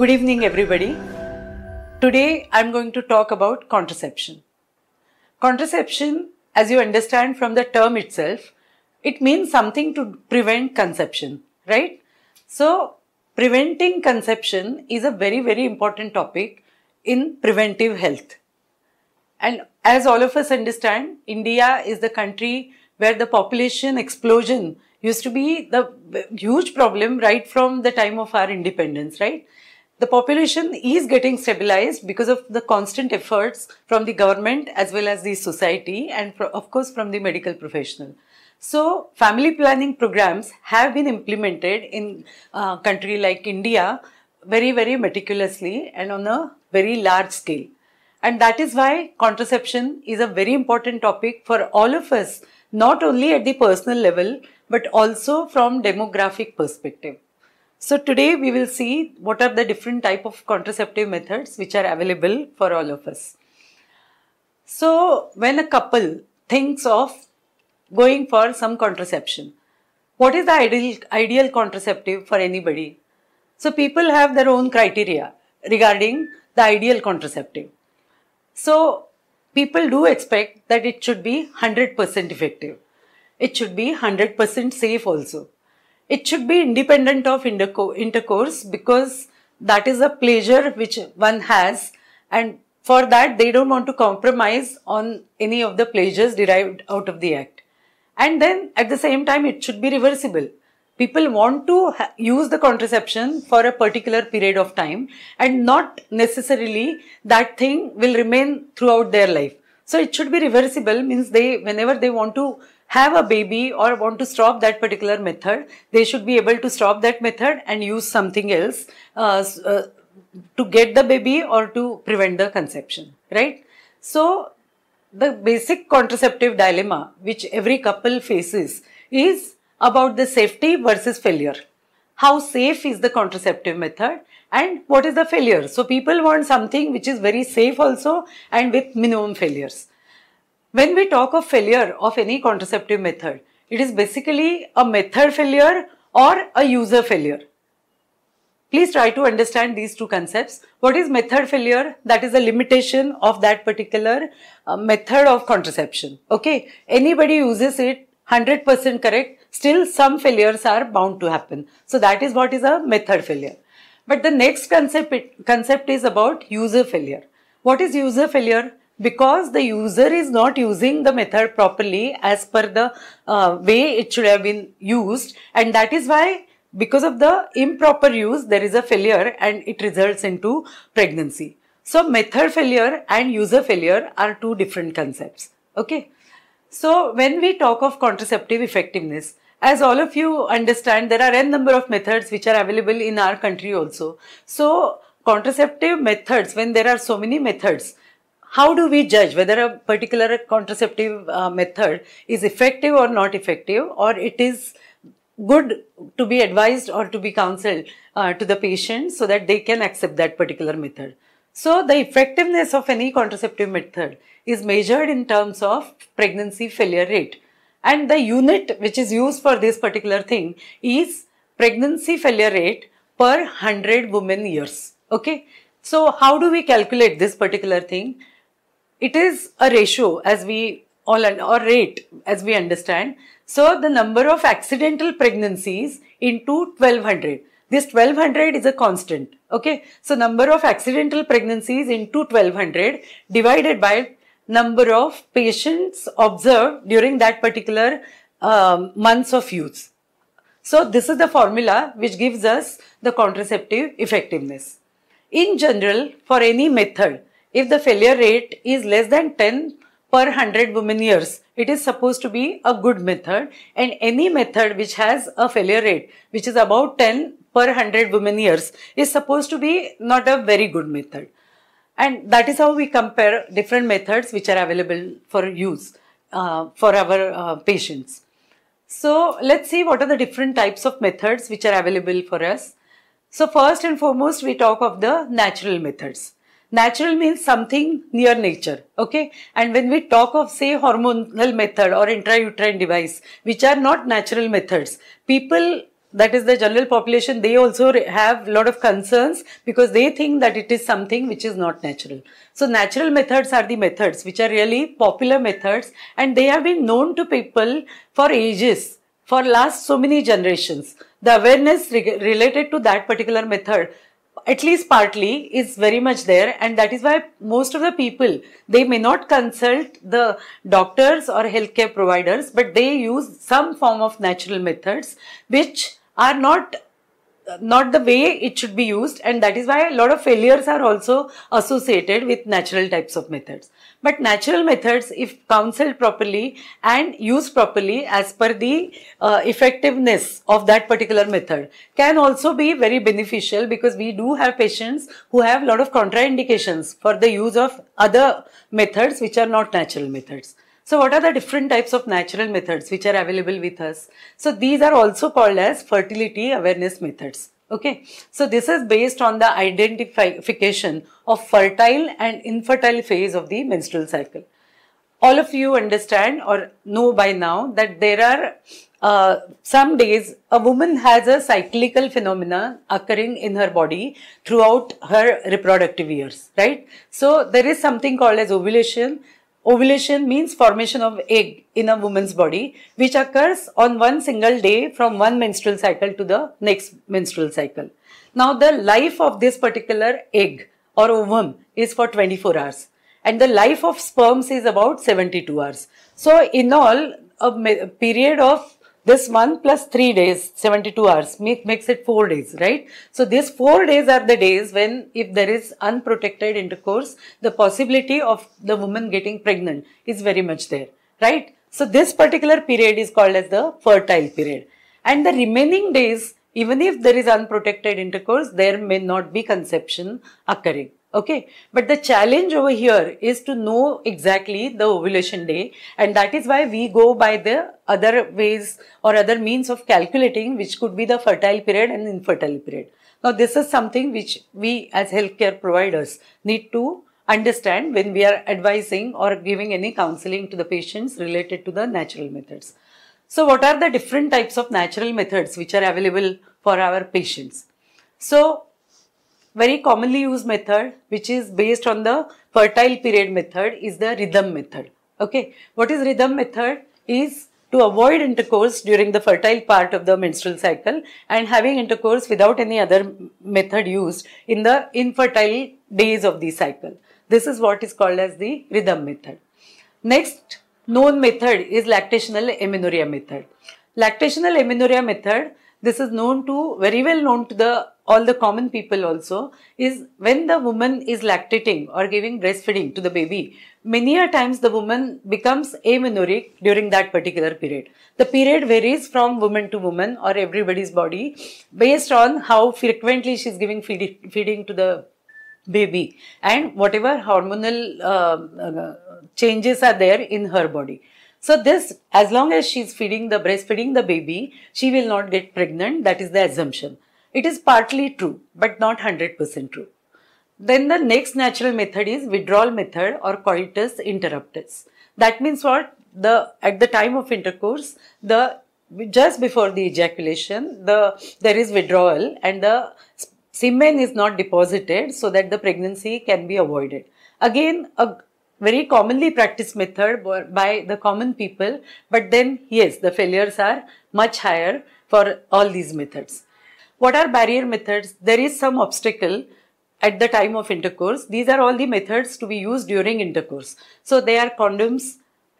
Good evening, everybody. Today, I'm going to talk about contraception. Contraception, as you understand from the term itself, it means something to prevent conception, right? So, preventing conception is a very, very important topic in preventive health. And as all of us understand, India is the country where the population explosion used to be the huge problem right from the time of our independence, right? the population is getting stabilized because of the constant efforts from the government as well as the society and of course from the medical professional. So family planning programs have been implemented in a uh, country like India very, very meticulously and on a very large scale. And that is why contraception is a very important topic for all of us, not only at the personal level, but also from demographic perspective. So today we will see what are the different type of contraceptive methods which are available for all of us. So when a couple thinks of going for some contraception, what is the ideal, ideal contraceptive for anybody? So people have their own criteria regarding the ideal contraceptive. So people do expect that it should be 100% effective. It should be 100% safe also. It should be independent of intercourse because that is a pleasure which one has and for that they don't want to compromise on any of the pleasures derived out of the act. And then at the same time it should be reversible people want to use the contraception for a particular period of time and not necessarily that thing will remain throughout their life so it should be reversible means they whenever they want to have a baby or want to stop that particular method, they should be able to stop that method and use something else uh, uh, to get the baby or to prevent the conception, right? So, the basic contraceptive dilemma which every couple faces is about the safety versus failure. How safe is the contraceptive method and what is the failure? So, people want something which is very safe also and with minimum failures. When we talk of failure of any contraceptive method, it is basically a method failure or a user failure. Please try to understand these two concepts. What is method failure? That is a limitation of that particular uh, method of contraception. Okay. Anybody uses it 100% correct, still some failures are bound to happen. So that is what is a method failure. But the next concept, concept is about user failure. What is user failure? because the user is not using the method properly as per the uh, way it should have been used and that is why because of the improper use there is a failure and it results into pregnancy. So method failure and user failure are two different concepts. Okay. So when we talk of contraceptive effectiveness, as all of you understand, there are n number of methods which are available in our country also. So contraceptive methods, when there are so many methods, how do we judge whether a particular contraceptive uh, method is effective or not effective or it is good to be advised or to be counseled uh, to the patient so that they can accept that particular method. So the effectiveness of any contraceptive method is measured in terms of pregnancy failure rate. And the unit which is used for this particular thing is pregnancy failure rate per 100 women years. Okay. So how do we calculate this particular thing? it is a ratio as we all or rate as we understand. So the number of accidental pregnancies into 1200. This 1200 is a constant. Okay. So number of accidental pregnancies into 1200 divided by number of patients observed during that particular um, months of use. So this is the formula which gives us the contraceptive effectiveness. In general, for any method, if the failure rate is less than 10 per 100 women years, it is supposed to be a good method and any method which has a failure rate which is about 10 per 100 women years is supposed to be not a very good method. And that is how we compare different methods which are available for use uh, for our uh, patients. So let's see what are the different types of methods which are available for us. So first and foremost, we talk of the natural methods. Natural means something near nature, okay? And when we talk of say hormonal method or intrauterine device, which are not natural methods, people that is the general population, they also have lot of concerns because they think that it is something which is not natural. So natural methods are the methods which are really popular methods and they have been known to people for ages, for last so many generations. The awareness related to that particular method at least partly is very much there and that is why most of the people they may not consult the doctors or healthcare providers but they use some form of natural methods which are not not the way it should be used and that is why a lot of failures are also associated with natural types of methods. But natural methods if counseled properly and used properly as per the uh, effectiveness of that particular method can also be very beneficial because we do have patients who have a lot of contraindications for the use of other methods which are not natural methods. So what are the different types of natural methods which are available with us? So these are also called as fertility awareness methods. Okay, so this is based on the identification of fertile and infertile phase of the menstrual cycle. All of you understand or know by now that there are uh, some days a woman has a cyclical phenomena occurring in her body throughout her reproductive years, right? So there is something called as ovulation, Ovulation means formation of egg in a woman's body which occurs on one single day from one menstrual cycle to the next menstrual cycle. Now the life of this particular egg or ovum is for 24 hours and the life of sperms is about 72 hours. So in all a period of this 1 plus 3 days, 72 hours, make, makes it 4 days, right? So, these 4 days are the days when if there is unprotected intercourse, the possibility of the woman getting pregnant is very much there, right? So, this particular period is called as the fertile period. And the remaining days, even if there is unprotected intercourse, there may not be conception occurring. Okay, but the challenge over here is to know exactly the ovulation day and that is why we go by the other ways or other means of calculating which could be the fertile period and infertile period. Now this is something which we as healthcare providers need to understand when we are advising or giving any counseling to the patients related to the natural methods. So what are the different types of natural methods which are available for our patients? So very commonly used method which is based on the fertile period method is the rhythm method. Okay. What is rhythm method is to avoid intercourse during the fertile part of the menstrual cycle and having intercourse without any other method used in the infertile days of the cycle. This is what is called as the rhythm method. Next known method is lactational amenorrhea method. Lactational amenorrhea method, this is known to, very well known to the all the common people also is when the woman is lactating or giving breastfeeding to the baby, many a times the woman becomes amenorrheic during that particular period. The period varies from woman to woman or everybody's body based on how frequently she's giving feed feeding to the baby and whatever hormonal um, uh, changes are there in her body. So this, as long as she's feeding the breastfeeding the baby, she will not get pregnant. That is the assumption. It is partly true, but not 100% true. Then the next natural method is withdrawal method or coitus interruptus. That means what? The at the time of intercourse, the just before the ejaculation, the there is withdrawal and the semen is not deposited so that the pregnancy can be avoided. Again, a very commonly practiced method by the common people, but then yes, the failures are much higher for all these methods. What are barrier methods? There is some obstacle at the time of intercourse. These are all the methods to be used during intercourse. So they are condoms,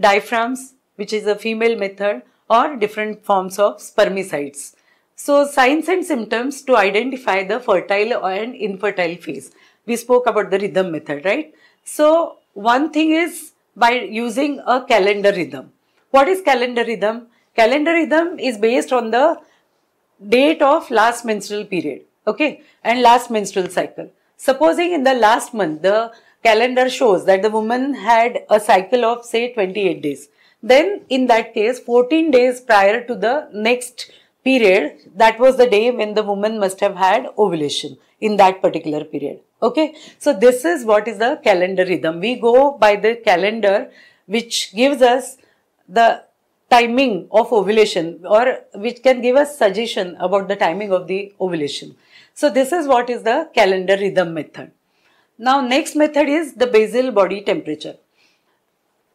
diaphragms, which is a female method or different forms of spermicides. So signs and symptoms to identify the fertile and infertile phase. We spoke about the rhythm method, right? So one thing is by using a calendar rhythm. What is calendar rhythm? Calendar rhythm is based on the date of last menstrual period, okay, and last menstrual cycle. Supposing in the last month, the calendar shows that the woman had a cycle of say 28 days. Then in that case, 14 days prior to the next period, that was the day when the woman must have had ovulation in that particular period. Okay. So this is what is the calendar rhythm. We go by the calendar which gives us the timing of ovulation or which can give us suggestion about the timing of the ovulation. So this is what is the calendar rhythm method. Now next method is the basal body temperature.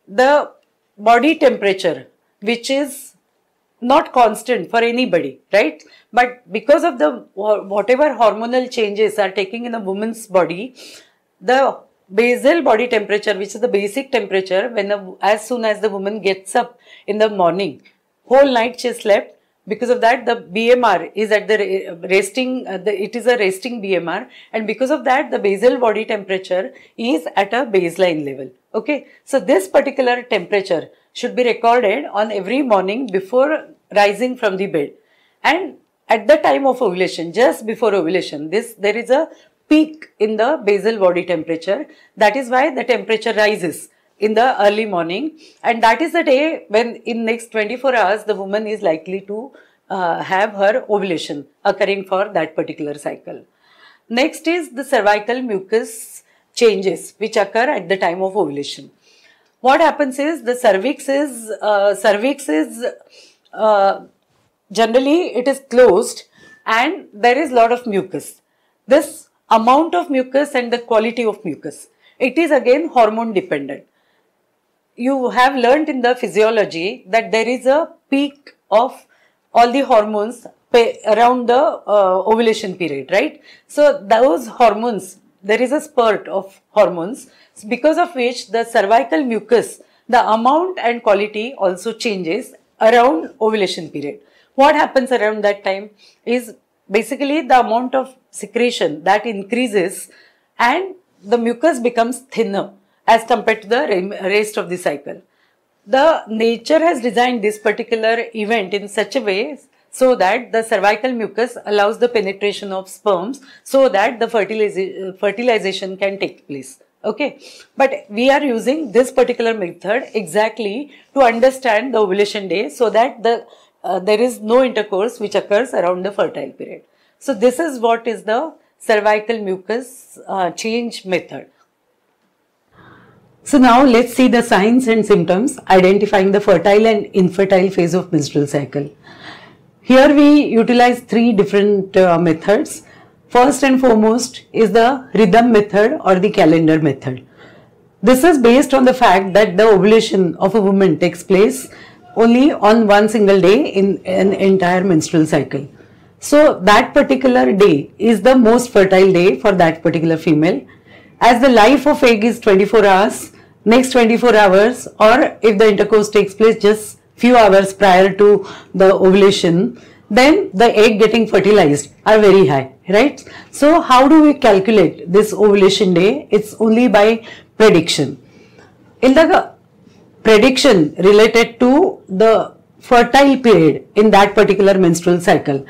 The body temperature which is not constant for anybody, right? But because of the whatever hormonal changes are taking in a woman's body, the basal body temperature, which is the basic temperature, when the as soon as the woman gets up in the morning, whole night she slept. Because of that, the BMR is at the resting, uh, the, it is a resting BMR. And because of that, the basal body temperature is at a baseline level. Okay. So this particular temperature should be recorded on every morning before rising from the bed. And at the time of ovulation, just before ovulation, this there is a peak in the basal body temperature. That is why the temperature rises in the early morning and that is the day when in next 24 hours the woman is likely to uh, have her ovulation occurring for that particular cycle. Next is the cervical mucus changes which occur at the time of ovulation. What happens is the cervix is, uh, cervix is uh, generally it is closed and there is lot of mucus. This amount of mucus and the quality of mucus. It is again hormone dependent. You have learnt in the physiology that there is a peak of all the hormones around the uh, ovulation period, right? So those hormones, there is a spurt of hormones because of which the cervical mucus, the amount and quality also changes around ovulation period. What happens around that time is basically the amount of secretion that increases and the mucus becomes thinner as compared to the rest of the cycle. The nature has designed this particular event in such a way so that the cervical mucus allows the penetration of sperms so that the fertiliz fertilization can take place. Okay, but we are using this particular method exactly to understand the ovulation day so that the uh, there is no intercourse which occurs around the fertile period. So this is what is the cervical mucus uh, change method. So now let's see the signs and symptoms identifying the fertile and infertile phase of menstrual cycle. Here we utilize three different uh, methods. First and foremost is the rhythm method or the calendar method. This is based on the fact that the ovulation of a woman takes place only on one single day in an entire menstrual cycle. So that particular day is the most fertile day for that particular female. As the life of egg is 24 hours, next 24 hours or if the intercourse takes place just few hours prior to the ovulation, then the egg getting fertilized are very high, right? So how do we calculate this ovulation day? It's only by prediction. In the prediction related to the fertile period in that particular menstrual cycle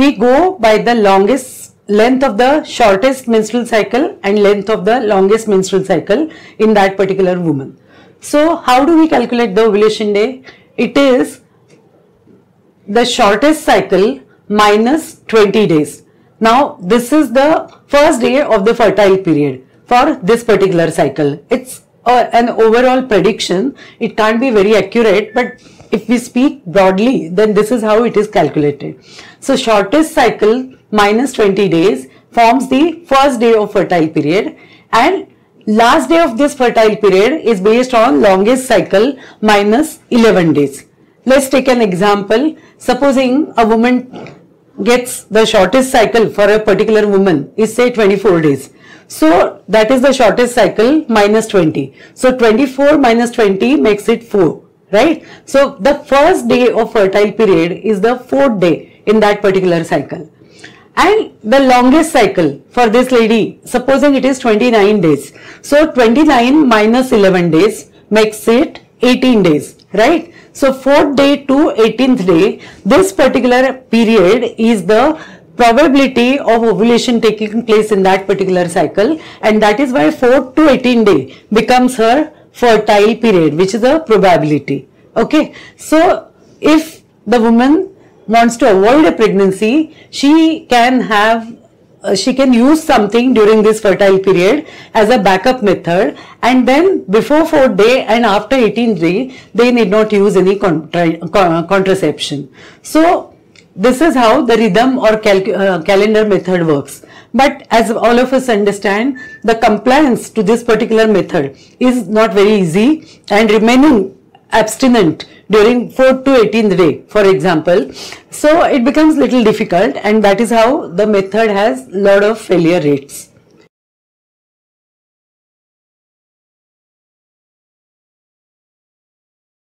we go by the longest length of the shortest menstrual cycle and length of the longest menstrual cycle in that particular woman. So how do we calculate the ovulation day? It is the shortest cycle minus 20 days. Now this is the first day of the fertile period for this particular cycle. It's uh, an overall prediction. It can't be very accurate but if we speak broadly, then this is how it is calculated. So shortest cycle minus 20 days forms the first day of fertile period and last day of this fertile period is based on longest cycle minus 11 days. Let's take an example. Supposing a woman gets the shortest cycle for a particular woman is say 24 days. So that is the shortest cycle minus 20. So 24 minus 20 makes it 4 right? So the first day of fertile period is the fourth day in that particular cycle. And the longest cycle for this lady, supposing it is 29 days. So 29 minus 11 days makes it 18 days, right? So 4th day to 18th day, this particular period is the probability of ovulation taking place in that particular cycle and that is why 4 to 18 day becomes her fertile period, which is the probability. Okay. So, if the woman wants to avoid a pregnancy, she can have uh, she can use something during this fertile period as a backup method and then before fourth day and after 18th day they need not use any contra uh, contraception so this is how the rhythm or cal uh, calendar method works but as all of us understand, the compliance to this particular method is not very easy and remaining abstinent during four to 18th day, for example. So it becomes little difficult and that is how the method has lot of failure rates.